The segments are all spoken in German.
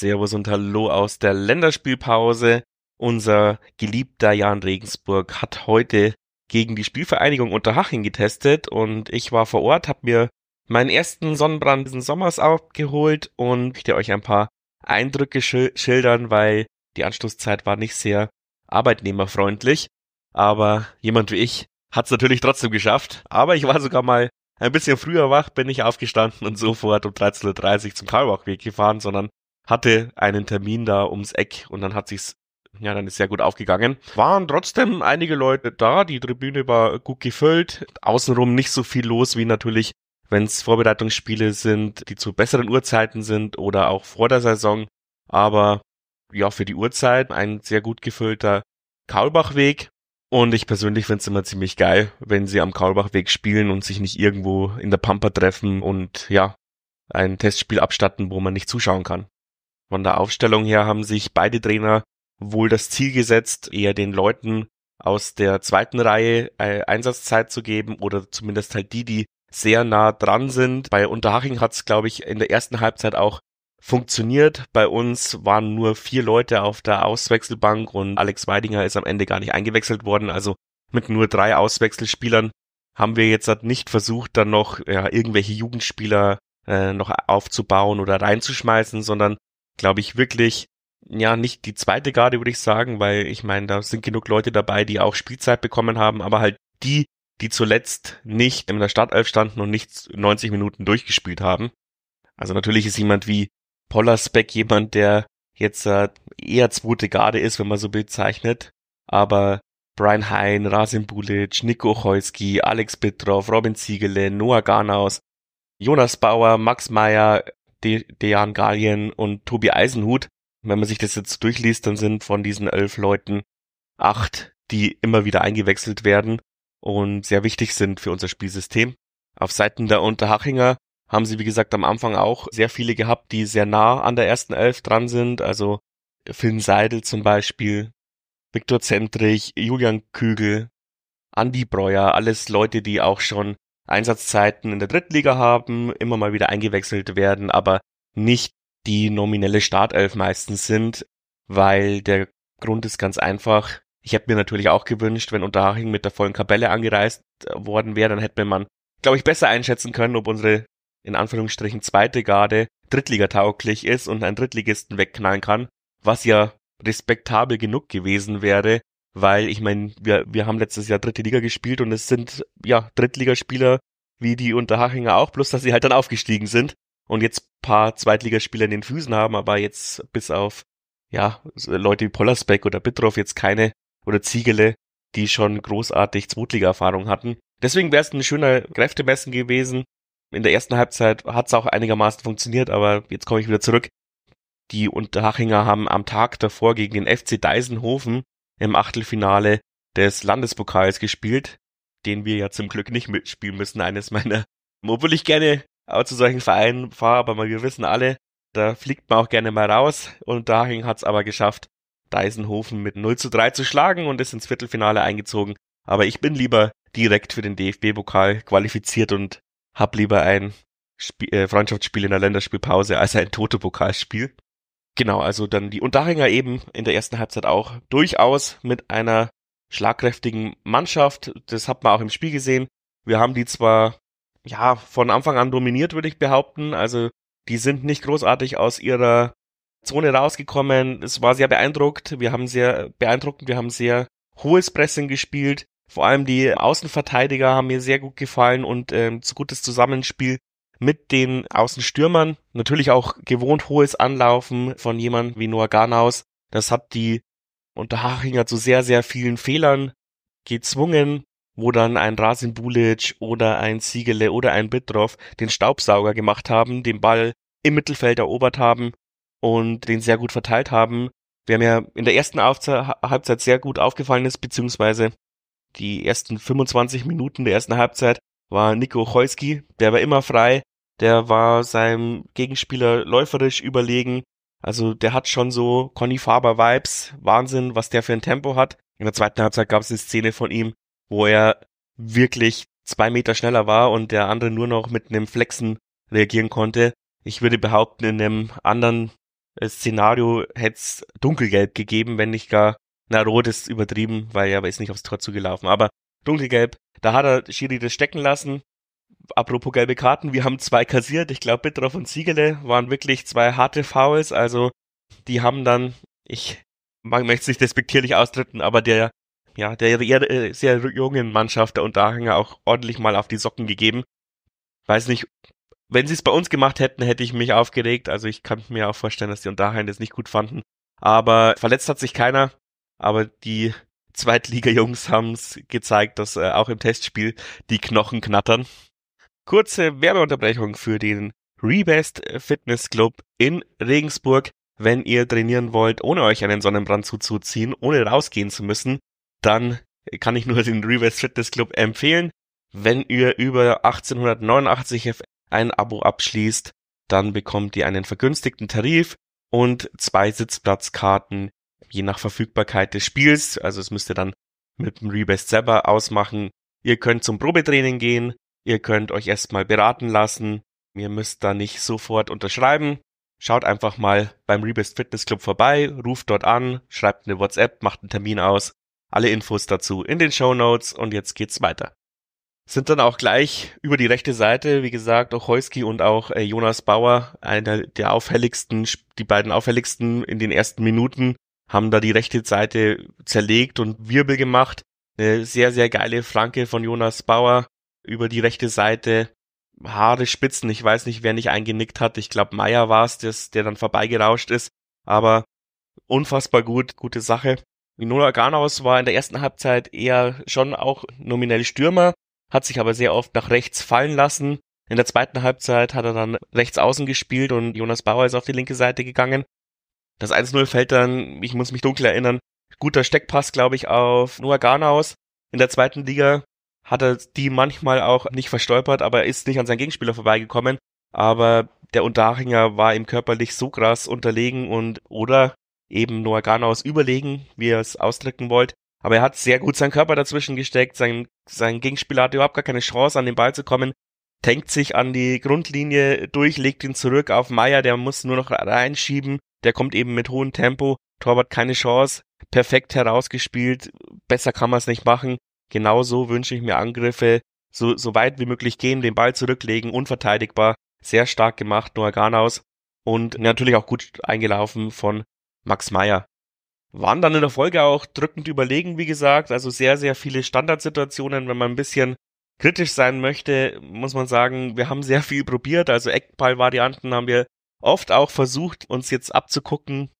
Servus und Hallo aus der Länderspielpause. Unser geliebter Jan Regensburg hat heute gegen die Spielvereinigung Unterhaching getestet und ich war vor Ort, habe mir meinen ersten Sonnenbrand diesen Sommers abgeholt und möchte euch ein paar Eindrücke schildern, weil die Anschlusszeit war nicht sehr arbeitnehmerfreundlich. Aber jemand wie ich hat es natürlich trotzdem geschafft. Aber ich war sogar mal ein bisschen früher wach, bin ich aufgestanden und sofort um 13.30 Uhr zum Karlbachweg gefahren, sondern hatte einen Termin da ums Eck und dann hat sich's ja, dann ist sehr gut aufgegangen. Waren trotzdem einige Leute da, die Tribüne war gut gefüllt, außenrum nicht so viel los wie natürlich, wenn es Vorbereitungsspiele sind, die zu besseren Uhrzeiten sind oder auch vor der Saison. Aber ja, für die Uhrzeit ein sehr gut gefüllter Kaulbachweg. Und ich persönlich finde es immer ziemlich geil, wenn sie am Kaulbachweg spielen und sich nicht irgendwo in der Pampa treffen und ja, ein Testspiel abstatten, wo man nicht zuschauen kann. Von der Aufstellung her haben sich beide Trainer wohl das Ziel gesetzt, eher den Leuten aus der zweiten Reihe äh, Einsatzzeit zu geben oder zumindest halt die, die sehr nah dran sind. Bei Unterhaching hat es, glaube ich, in der ersten Halbzeit auch funktioniert. Bei uns waren nur vier Leute auf der Auswechselbank und Alex Weidinger ist am Ende gar nicht eingewechselt worden. Also mit nur drei Auswechselspielern haben wir jetzt halt nicht versucht, dann noch ja, irgendwelche Jugendspieler äh, noch aufzubauen oder reinzuschmeißen, sondern glaube ich, wirklich ja nicht die zweite Garde, würde ich sagen, weil ich meine, da sind genug Leute dabei, die auch Spielzeit bekommen haben, aber halt die, die zuletzt nicht in der Startelf standen und nicht 90 Minuten durchgespielt haben. Also natürlich ist jemand wie Pollersbeck jemand, der jetzt äh, eher zweite Garde ist, wenn man so bezeichnet, aber Brian Hein, Rasim Bulic, Nico Heusky, Alex Petrov, Robin Ziegele, Noah Garnaus, Jonas Bauer, Max Meyer, De Dejan Galien und Tobi Eisenhut. Wenn man sich das jetzt durchliest, dann sind von diesen elf Leuten acht, die immer wieder eingewechselt werden und sehr wichtig sind für unser Spielsystem. Auf Seiten der Unterhachinger haben sie, wie gesagt, am Anfang auch sehr viele gehabt, die sehr nah an der ersten Elf dran sind. Also Finn Seidel zum Beispiel, Viktor Zentrich, Julian Kügel, Andy Breuer, alles Leute, die auch schon Einsatzzeiten in der Drittliga haben, immer mal wieder eingewechselt werden, aber nicht die nominelle Startelf meistens sind, weil der Grund ist ganz einfach. Ich hätte mir natürlich auch gewünscht, wenn Unterhaching mit der vollen Kapelle angereist äh, worden wäre, dann hätte man, glaube ich, besser einschätzen können, ob unsere in Anführungsstrichen zweite Garde Drittliga tauglich ist und einen Drittligisten wegknallen kann, was ja respektabel genug gewesen wäre, weil ich meine, wir, wir haben letztes Jahr dritte Liga gespielt und es sind ja Drittligaspieler wie die Unterhachinger auch, bloß dass sie halt dann aufgestiegen sind und jetzt paar Zweitligaspieler in den Füßen haben, aber jetzt bis auf ja Leute wie Pollersbeck oder Bitroff jetzt keine oder Ziegele, die schon großartig Zweitliga-Erfahrung hatten. Deswegen wäre es ein schöner Kräftemessen gewesen. In der ersten Halbzeit hat es auch einigermaßen funktioniert, aber jetzt komme ich wieder zurück. Die Unterhachinger haben am Tag davor gegen den FC Deisenhofen im Achtelfinale des Landespokals gespielt, den wir ja zum Glück nicht mitspielen müssen, eines meiner, obwohl ich gerne auch zu solchen Vereinen fahre, aber wir wissen alle, da fliegt man auch gerne mal raus und dahin hat es aber geschafft, Deisenhofen mit 0 zu 3 zu schlagen und ist ins Viertelfinale eingezogen. Aber ich bin lieber direkt für den DFB-Pokal qualifiziert und habe lieber ein Sp äh, Freundschaftsspiel in der Länderspielpause als ein Toto-Pokalspiel. Genau, also dann die Unterhänger eben in der ersten Halbzeit auch durchaus mit einer schlagkräftigen Mannschaft. Das hat man auch im Spiel gesehen. Wir haben die zwar ja von Anfang an dominiert, würde ich behaupten. Also die sind nicht großartig aus ihrer Zone rausgekommen. Es war sehr beeindruckt. Wir haben sehr beeindruckend. Wir haben sehr hohes Pressing gespielt. Vor allem die Außenverteidiger haben mir sehr gut gefallen und ähm, zu gutes Zusammenspiel mit den Außenstürmern. Natürlich auch gewohnt hohes Anlaufen von jemandem wie Noah Garnaus. Das hat die Unterhachinger zu sehr, sehr vielen Fehlern gezwungen, wo dann ein Rasin Bulic oder ein Siegele oder ein Bitroff den Staubsauger gemacht haben, den Ball im Mittelfeld erobert haben und den sehr gut verteilt haben. Wer mir in der ersten Halbzeit sehr gut aufgefallen ist, beziehungsweise die ersten 25 Minuten der ersten Halbzeit, war Nico Cholski, der war immer frei, der war seinem Gegenspieler läuferisch überlegen. Also der hat schon so Conny Faber Vibes. Wahnsinn, was der für ein Tempo hat. In der zweiten Halbzeit gab es eine Szene von ihm, wo er wirklich zwei Meter schneller war und der andere nur noch mit einem Flexen reagieren konnte. Ich würde behaupten, in einem anderen äh, Szenario hätte es dunkelgelb gegeben, wenn nicht gar, na, rot ist übertrieben, weil er ist nicht aufs Tor zugelaufen, aber dunkelgelb, da hat er Schiri das stecken lassen apropos gelbe Karten, wir haben zwei kassiert. Ich glaube, Bittroff und Siegele waren wirklich zwei harte Fouls. Also die haben dann, ich man möchte sich despektierlich ausdrücken, aber der, ja, der eher äh, sehr jungen Mannschaft der Unterhänger auch ordentlich mal auf die Socken gegeben. Weiß nicht, wenn sie es bei uns gemacht hätten, hätte ich mich aufgeregt. Also ich kann mir auch vorstellen, dass die Unterhänger das nicht gut fanden. Aber verletzt hat sich keiner. Aber die Zweitliga-Jungs haben es gezeigt, dass äh, auch im Testspiel die Knochen knattern. Kurze Werbeunterbrechung für den Rebest Fitness Club in Regensburg. Wenn ihr trainieren wollt, ohne euch einen Sonnenbrand zuzuziehen, ohne rausgehen zu müssen, dann kann ich nur den Rebest Fitness Club empfehlen. Wenn ihr über 1889 ein Abo abschließt, dann bekommt ihr einen vergünstigten Tarif und zwei Sitzplatzkarten, je nach Verfügbarkeit des Spiels. Also es müsst ihr dann mit dem Rebest selber ausmachen. Ihr könnt zum Probetraining gehen, Ihr könnt euch erstmal beraten lassen. Ihr müsst da nicht sofort unterschreiben. Schaut einfach mal beim Rebest Fitness Club vorbei, ruft dort an, schreibt eine WhatsApp, macht einen Termin aus. Alle Infos dazu in den Show Notes und jetzt geht's weiter. Sind dann auch gleich über die rechte Seite, wie gesagt, auch Heusky und auch äh, Jonas Bauer, einer der auffälligsten, die beiden auffälligsten in den ersten Minuten, haben da die rechte Seite zerlegt und Wirbel gemacht. Eine sehr, sehr geile Flanke von Jonas Bauer über die rechte Seite Haare spitzen. Ich weiß nicht, wer nicht eingenickt hat. Ich glaube, Meier war es, der dann vorbeigerauscht ist. Aber unfassbar gut, gute Sache. Minola Garnaus war in der ersten Halbzeit eher schon auch nominell Stürmer, hat sich aber sehr oft nach rechts fallen lassen. In der zweiten Halbzeit hat er dann rechts außen gespielt und Jonas Bauer ist auf die linke Seite gegangen. Das 1-0 fällt dann, ich muss mich dunkel erinnern, guter Steckpass, glaube ich, auf Noah Garnaus. In der zweiten Liga hat er die manchmal auch nicht verstolpert, aber ist nicht an seinen Gegenspieler vorbeigekommen. Aber der Unterhachinger war ihm körperlich so krass unterlegen und oder eben Noah Ganaus überlegen, wie ihr es ausdrücken wollt. Aber er hat sehr gut seinen Körper dazwischen gesteckt. Sein, sein Gegenspieler hatte überhaupt gar keine Chance, an den Ball zu kommen. Tankt sich an die Grundlinie durch, legt ihn zurück auf Meier, der muss nur noch reinschieben. Der kommt eben mit hohem Tempo. Torwart keine Chance. Perfekt herausgespielt. Besser kann man es nicht machen. Genauso wünsche ich mir Angriffe, so, so weit wie möglich gehen, den Ball zurücklegen, unverteidigbar, sehr stark gemacht, Noah Ganaus und natürlich auch gut eingelaufen von Max Meyer. Waren dann in der Folge auch drückend überlegen, wie gesagt, also sehr, sehr viele Standardsituationen, wenn man ein bisschen kritisch sein möchte, muss man sagen, wir haben sehr viel probiert, also Eckballvarianten haben wir oft auch versucht, uns jetzt abzugucken,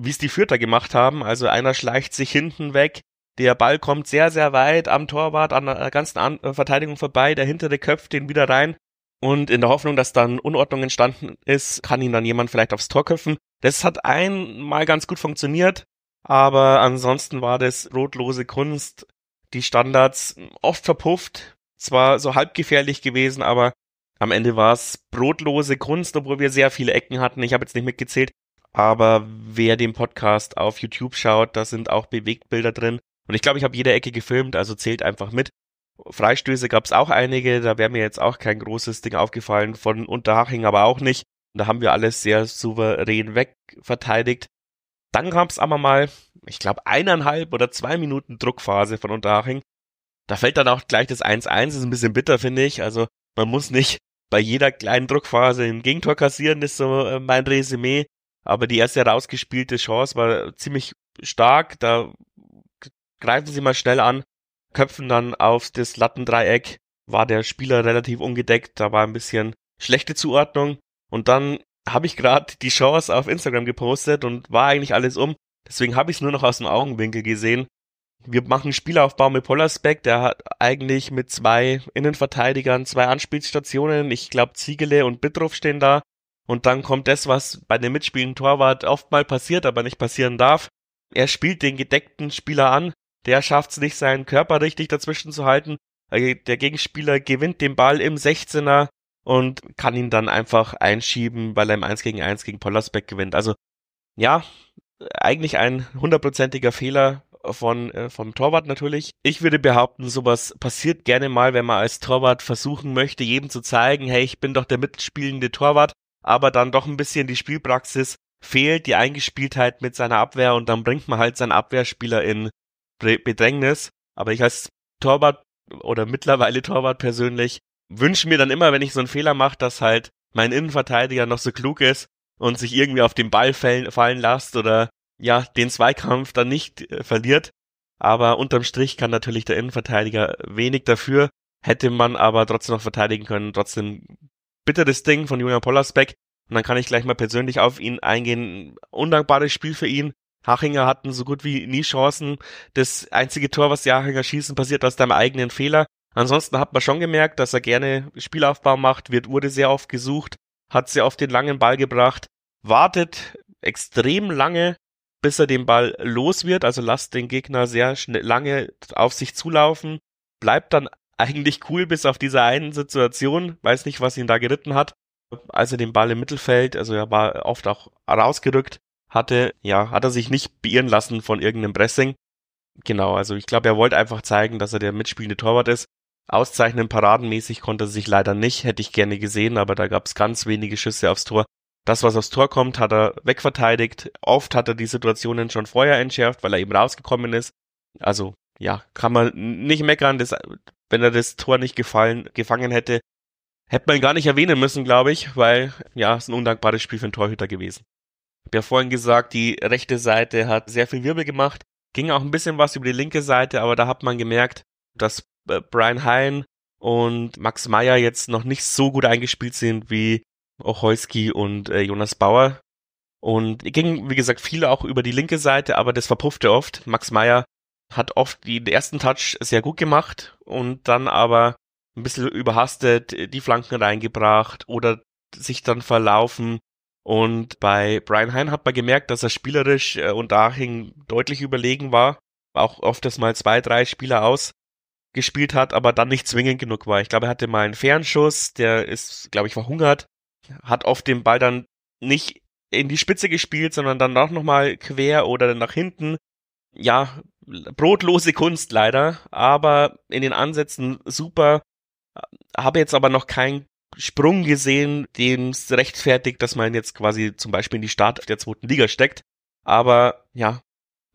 wie es die Fürther gemacht haben. Also einer schleicht sich hinten weg, der Ball kommt sehr, sehr weit am Torwart, an der ganzen an äh, Verteidigung vorbei. Der hintere köpft den wieder rein. Und in der Hoffnung, dass dann Unordnung entstanden ist, kann ihn dann jemand vielleicht aufs Tor köpfen. Das hat einmal ganz gut funktioniert, aber ansonsten war das rotlose Kunst. Die Standards hm, oft verpufft, zwar so halbgefährlich gewesen, aber am Ende war es brotlose Kunst, obwohl wir sehr viele Ecken hatten. Ich habe jetzt nicht mitgezählt, aber wer den Podcast auf YouTube schaut, da sind auch Bewegtbilder drin. Und ich glaube, ich habe jede Ecke gefilmt, also zählt einfach mit. Freistöße gab es auch einige, da wäre mir jetzt auch kein großes Ding aufgefallen, von Unterhaching aber auch nicht. Da haben wir alles sehr souverän wegverteidigt. Dann gab es aber mal, ich glaube, eineinhalb oder zwei Minuten Druckphase von Unterhaching. Da fällt dann auch gleich das 1-1, ist ein bisschen bitter, finde ich. Also man muss nicht bei jeder kleinen Druckphase ein Gegentor kassieren, ist so äh, mein Resümee. Aber die erste herausgespielte Chance war ziemlich stark. Da greifen sie mal schnell an, köpfen dann auf das Lattendreieck, war der Spieler relativ ungedeckt, da war ein bisschen schlechte Zuordnung und dann habe ich gerade die Chance auf Instagram gepostet und war eigentlich alles um, deswegen habe ich es nur noch aus dem Augenwinkel gesehen. Wir machen Spielaufbau mit Pollersbeck, der hat eigentlich mit zwei Innenverteidigern zwei Anspielstationen, ich glaube Ziegele und Bittroff stehen da und dann kommt das, was bei dem mitspielenden Torwart oft mal passiert, aber nicht passieren darf. Er spielt den gedeckten Spieler an, der schafft es nicht, seinen Körper richtig dazwischen zu halten. Äh, der Gegenspieler gewinnt den Ball im 16er und kann ihn dann einfach einschieben, weil er im 1 gegen 1 gegen Pollersbeck gewinnt. Also ja, eigentlich ein hundertprozentiger Fehler von, äh, vom Torwart natürlich. Ich würde behaupten, sowas passiert gerne mal, wenn man als Torwart versuchen möchte, jedem zu zeigen, hey, ich bin doch der mitspielende Torwart, aber dann doch ein bisschen die Spielpraxis fehlt, die Eingespieltheit mit seiner Abwehr und dann bringt man halt seinen Abwehrspieler in Bedrängnis. Aber ich als Torwart oder mittlerweile Torwart persönlich wünsche mir dann immer, wenn ich so einen Fehler mache, dass halt mein Innenverteidiger noch so klug ist und sich irgendwie auf den Ball fallen, fallen lässt oder ja, den Zweikampf dann nicht äh, verliert. Aber unterm Strich kann natürlich der Innenverteidiger wenig dafür. Hätte man aber trotzdem noch verteidigen können. Trotzdem bitteres Ding von Julian Pollersbeck. Und dann kann ich gleich mal persönlich auf ihn eingehen. Undankbares Spiel für ihn. Hachinger hatten so gut wie nie Chancen. Das einzige Tor, was die Hachinger schießen, passiert aus deinem eigenen Fehler. Ansonsten hat man schon gemerkt, dass er gerne Spielaufbau macht, wird wurde sehr oft gesucht, hat sie auf den langen Ball gebracht, wartet extrem lange, bis er den Ball los wird, also lasst den Gegner sehr schnell, lange auf sich zulaufen, bleibt dann eigentlich cool bis auf diese einen Situation, weiß nicht, was ihn da geritten hat, als er den Ball im Mittelfeld, also er war oft auch rausgerückt, hatte, ja, hat er sich nicht beirren lassen von irgendeinem Pressing. Genau, also ich glaube, er wollte einfach zeigen, dass er der mitspielende Torwart ist. Auszeichnen paradenmäßig konnte er sich leider nicht, hätte ich gerne gesehen, aber da gab es ganz wenige Schüsse aufs Tor. Das, was aufs Tor kommt, hat er wegverteidigt. Oft hat er die Situationen schon vorher entschärft, weil er eben rausgekommen ist. Also, ja, kann man nicht meckern, dass, wenn er das Tor nicht gefallen, gefangen hätte, hätte man ihn gar nicht erwähnen müssen, glaube ich, weil, ja, ist ein undankbares Spiel für einen Torhüter gewesen. Ich habe ja vorhin gesagt, die rechte Seite hat sehr viel Wirbel gemacht. Ging auch ein bisschen was über die linke Seite, aber da hat man gemerkt, dass äh, Brian Hein und Max Meyer jetzt noch nicht so gut eingespielt sind wie Ocholski und äh, Jonas Bauer. Und ging, wie gesagt, viel auch über die linke Seite, aber das verpuffte oft. Max Meyer hat oft den ersten Touch sehr gut gemacht und dann aber ein bisschen überhastet äh, die Flanken reingebracht oder sich dann verlaufen und bei Brian Hein hat man gemerkt, dass er spielerisch äh, und Aching deutlich überlegen war, auch oft das mal zwei, drei Spieler ausgespielt hat, aber dann nicht zwingend genug war. Ich glaube, er hatte mal einen Fernschuss, der ist, glaube ich, verhungert, hat oft den Ball dann nicht in die Spitze gespielt, sondern dann auch nochmal quer oder nach hinten. Ja, brotlose Kunst leider, aber in den Ansätzen super. Äh, habe jetzt aber noch kein Sprung gesehen, den es rechtfertigt, dass man jetzt quasi zum Beispiel in die Start der zweiten Liga steckt. Aber ja,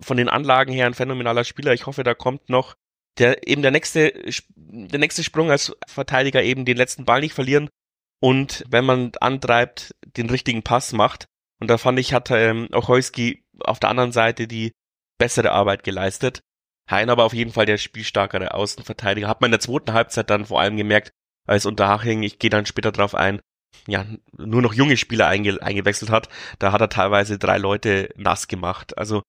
von den Anlagen her ein phänomenaler Spieler. Ich hoffe, da kommt noch der, eben der nächste, der nächste Sprung als Verteidiger eben den letzten Ball nicht verlieren und wenn man antreibt, den richtigen Pass macht. Und da fand ich, hat ähm, auch Heusky auf der anderen Seite die bessere Arbeit geleistet. Hein aber auf jeden Fall der spielstarkere Außenverteidiger. Hat man in der zweiten Halbzeit dann vor allem gemerkt, als Unterhaching, ich gehe dann später darauf ein, ja, nur noch junge Spieler einge eingewechselt hat, da hat er teilweise drei Leute nass gemacht. Also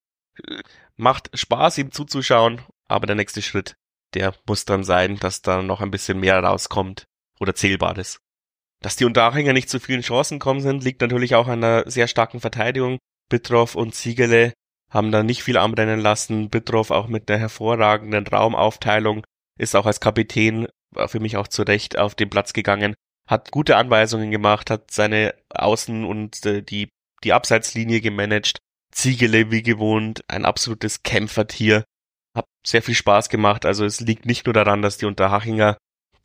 äh, macht Spaß, ihm zuzuschauen, aber der nächste Schritt, der muss dann sein, dass da noch ein bisschen mehr rauskommt oder zählbares. Dass die Unterhachinger nicht zu vielen Chancen kommen sind, liegt natürlich auch an einer sehr starken Verteidigung. Bitroff und Ziegele haben da nicht viel anbrennen lassen. Bitroff auch mit der hervorragenden Raumaufteilung ist auch als Kapitän für mich auch zu Recht auf den Platz gegangen, hat gute Anweisungen gemacht, hat seine Außen- und äh, die, die Abseitslinie gemanagt. Ziegele wie gewohnt, ein absolutes Kämpfertier. hat sehr viel Spaß gemacht. Also es liegt nicht nur daran, dass die Unterhachinger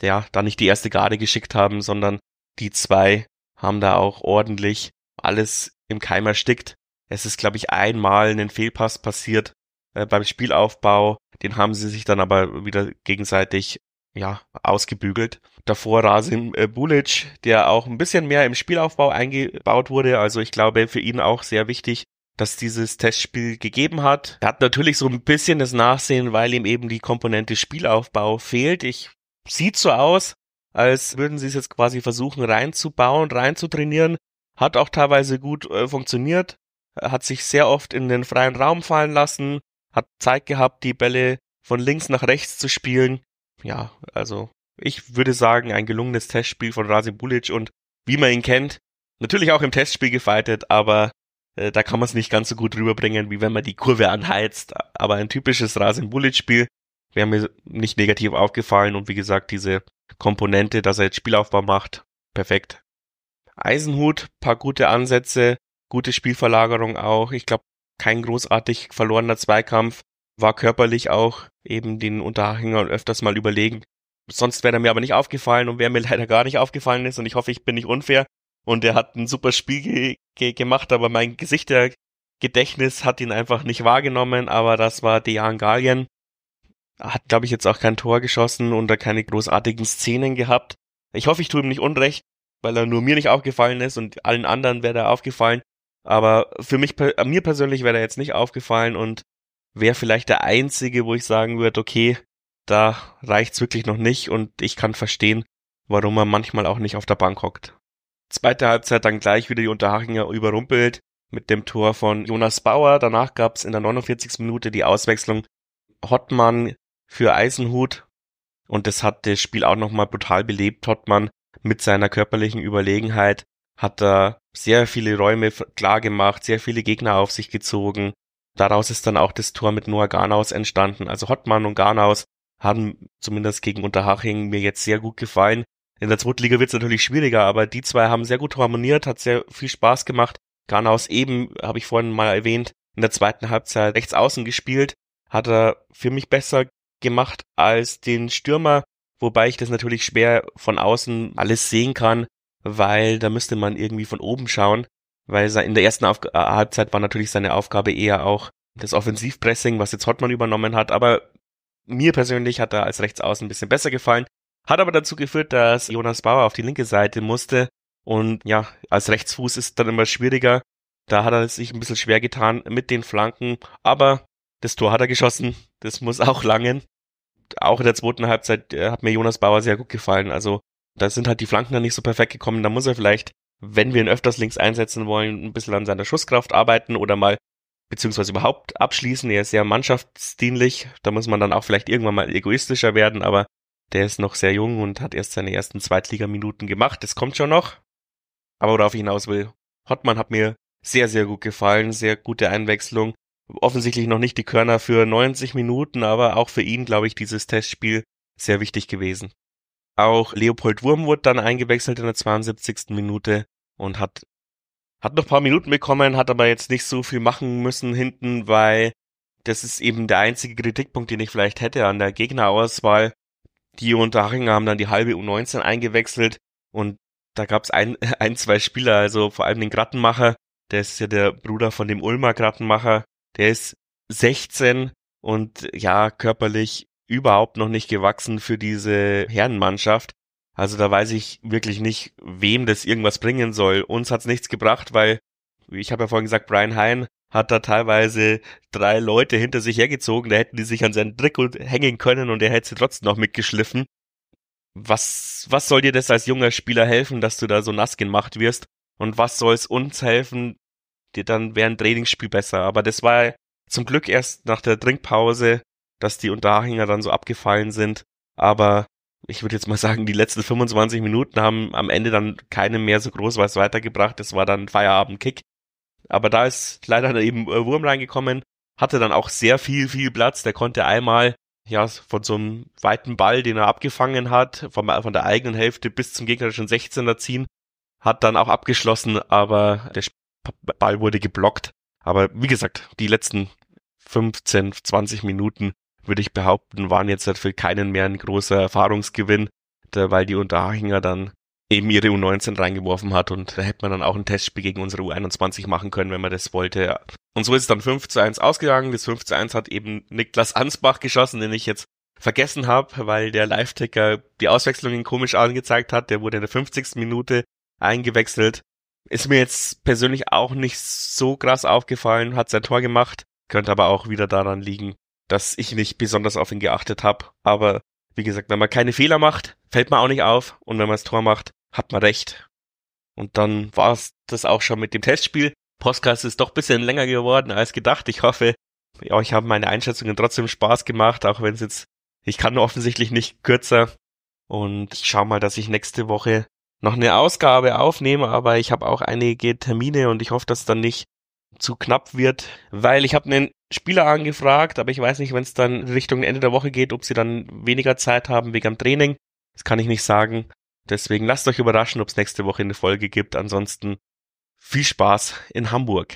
ja da nicht die erste Garde geschickt haben, sondern die zwei haben da auch ordentlich alles im Keim erstickt. Es ist, glaube ich, einmal ein Fehlpass passiert äh, beim Spielaufbau. Den haben sie sich dann aber wieder gegenseitig ja, ausgebügelt. Davor Rasim äh, Bulic, der auch ein bisschen mehr im Spielaufbau eingebaut wurde. Also ich glaube, für ihn auch sehr wichtig, dass dieses Testspiel gegeben hat. Er hat natürlich so ein bisschen das Nachsehen, weil ihm eben die Komponente Spielaufbau fehlt. Ich sieht so aus, als würden sie es jetzt quasi versuchen reinzubauen, reinzutrainieren. Hat auch teilweise gut äh, funktioniert. Hat sich sehr oft in den freien Raum fallen lassen. Hat Zeit gehabt, die Bälle von links nach rechts zu spielen ja, also ich würde sagen, ein gelungenes Testspiel von Rasim Bulic und wie man ihn kennt, natürlich auch im Testspiel gefightet, aber äh, da kann man es nicht ganz so gut rüberbringen, wie wenn man die Kurve anheizt. Aber ein typisches Rasim Bulic-Spiel wäre mir nicht negativ aufgefallen und wie gesagt, diese Komponente, dass er jetzt Spielaufbau macht, perfekt. Eisenhut, paar gute Ansätze, gute Spielverlagerung auch. Ich glaube, kein großartig verlorener Zweikampf war körperlich auch eben den Unterhachingern öfters mal überlegen. Sonst wäre er mir aber nicht aufgefallen und wer mir leider gar nicht aufgefallen ist und ich hoffe, ich bin nicht unfair. Und er hat ein super Spiel ge ge gemacht, aber mein Gesichtergedächtnis hat ihn einfach nicht wahrgenommen, aber das war Dejan Galien. Hat, glaube ich, jetzt auch kein Tor geschossen und da keine großartigen Szenen gehabt. Ich hoffe, ich tue ihm nicht unrecht, weil er nur mir nicht aufgefallen ist und allen anderen wäre er aufgefallen. Aber für mich, mir persönlich wäre er jetzt nicht aufgefallen und wäre vielleicht der einzige, wo ich sagen würde, okay, da reicht's wirklich noch nicht und ich kann verstehen, warum er manchmal auch nicht auf der Bank hockt. Zweite Halbzeit dann gleich wieder die Unterhachinger überrumpelt mit dem Tor von Jonas Bauer. Danach gab's in der 49. Minute die Auswechslung Hottmann für Eisenhut und das hat das Spiel auch nochmal brutal belebt. Hottmann mit seiner körperlichen Überlegenheit hat er sehr viele Räume klar gemacht, sehr viele Gegner auf sich gezogen, Daraus ist dann auch das Tor mit Noah Garnaus entstanden. Also Hottmann und Garnaus haben zumindest gegen Unterhaching mir jetzt sehr gut gefallen. In der zweiten Liga wird es natürlich schwieriger, aber die zwei haben sehr gut harmoniert, hat sehr viel Spaß gemacht. Garnaus eben, habe ich vorhin mal erwähnt, in der zweiten Halbzeit rechts außen gespielt, hat er für mich besser gemacht als den Stürmer, wobei ich das natürlich schwer von außen alles sehen kann, weil da müsste man irgendwie von oben schauen weil in der ersten äh, Halbzeit war natürlich seine Aufgabe eher auch das Offensivpressing, was jetzt Hottmann übernommen hat, aber mir persönlich hat er als Rechtsaußen ein bisschen besser gefallen, hat aber dazu geführt, dass Jonas Bauer auf die linke Seite musste und ja, als Rechtsfuß ist dann immer schwieriger, da hat er sich ein bisschen schwer getan mit den Flanken, aber das Tor hat er geschossen, das muss auch langen. Auch in der zweiten Halbzeit äh, hat mir Jonas Bauer sehr gut gefallen, also da sind halt die Flanken dann nicht so perfekt gekommen, da muss er vielleicht wenn wir ihn öfters links einsetzen wollen, ein bisschen an seiner Schusskraft arbeiten oder mal beziehungsweise überhaupt abschließen. Er ist sehr mannschaftsdienlich. Da muss man dann auch vielleicht irgendwann mal egoistischer werden, aber der ist noch sehr jung und hat erst seine ersten Zweitligaminuten gemacht. Das kommt schon noch. Aber worauf ich hinaus will, Hottmann hat mir sehr, sehr gut gefallen. Sehr gute Einwechslung. Offensichtlich noch nicht die Körner für 90 Minuten, aber auch für ihn, glaube ich, dieses Testspiel sehr wichtig gewesen auch Leopold Wurm wurde dann eingewechselt in der 72. Minute und hat, hat noch paar Minuten bekommen, hat aber jetzt nicht so viel machen müssen hinten, weil das ist eben der einzige Kritikpunkt, den ich vielleicht hätte an der Gegnerauswahl. Die und Hachinger haben dann die halbe U19 eingewechselt und da gab es ein, ein, zwei Spieler, also vor allem den Grattenmacher, der ist ja der Bruder von dem Ulmer Grattenmacher, der ist 16 und ja, körperlich überhaupt noch nicht gewachsen für diese Herrenmannschaft. Also da weiß ich wirklich nicht, wem das irgendwas bringen soll. Uns hat's nichts gebracht, weil, ich habe ja vorhin gesagt, Brian Hein hat da teilweise drei Leute hinter sich hergezogen, da hätten die sich an seinen Trikot hängen können und er hätte sie trotzdem noch mitgeschliffen. Was, was soll dir das als junger Spieler helfen, dass du da so nass gemacht wirst? Und was soll es uns helfen? Dir dann wäre ein Trainingsspiel besser. Aber das war zum Glück erst nach der Trinkpause dass die Unterhachinger dann so abgefallen sind. Aber ich würde jetzt mal sagen, die letzten 25 Minuten haben am Ende dann keinen mehr so groß was weitergebracht. Das war dann Feierabendkick. Aber da ist leider eben äh, Wurm reingekommen, hatte dann auch sehr viel, viel Platz. Der konnte einmal ja von so einem weiten Ball, den er abgefangen hat, von, von der eigenen Hälfte bis zum gegnerischen 16er ziehen, hat dann auch abgeschlossen, aber der Ball wurde geblockt. Aber wie gesagt, die letzten 15, 20 Minuten würde ich behaupten, waren jetzt halt für keinen mehr ein großer Erfahrungsgewinn, weil die Unterhachinger dann eben ihre U19 reingeworfen hat und da hätte man dann auch ein Testspiel gegen unsere U21 machen können, wenn man das wollte. Und so ist es dann 5 zu 1 ausgegangen. Das 5 zu 1 hat eben Niklas Ansbach geschossen, den ich jetzt vergessen habe, weil der Live-Ticker die Auswechslungen komisch angezeigt hat. Der wurde in der 50. Minute eingewechselt. Ist mir jetzt persönlich auch nicht so krass aufgefallen, hat sein Tor gemacht, könnte aber auch wieder daran liegen, dass ich nicht besonders auf ihn geachtet habe. Aber wie gesagt, wenn man keine Fehler macht, fällt man auch nicht auf. Und wenn man das Tor macht, hat man recht. Und dann war es das auch schon mit dem Testspiel. Postcast ist doch bisschen länger geworden als gedacht. Ich hoffe, euch haben meine Einschätzungen trotzdem Spaß gemacht, auch wenn es jetzt, ich kann offensichtlich nicht kürzer. Und ich schau mal, dass ich nächste Woche noch eine Ausgabe aufnehme, aber ich habe auch einige Termine und ich hoffe, dass es dann nicht zu knapp wird, weil ich habe einen Spieler angefragt, aber ich weiß nicht, wenn es dann Richtung Ende der Woche geht, ob sie dann weniger Zeit haben wegen am Training. Das kann ich nicht sagen. Deswegen lasst euch überraschen, ob es nächste Woche eine Folge gibt. Ansonsten viel Spaß in Hamburg.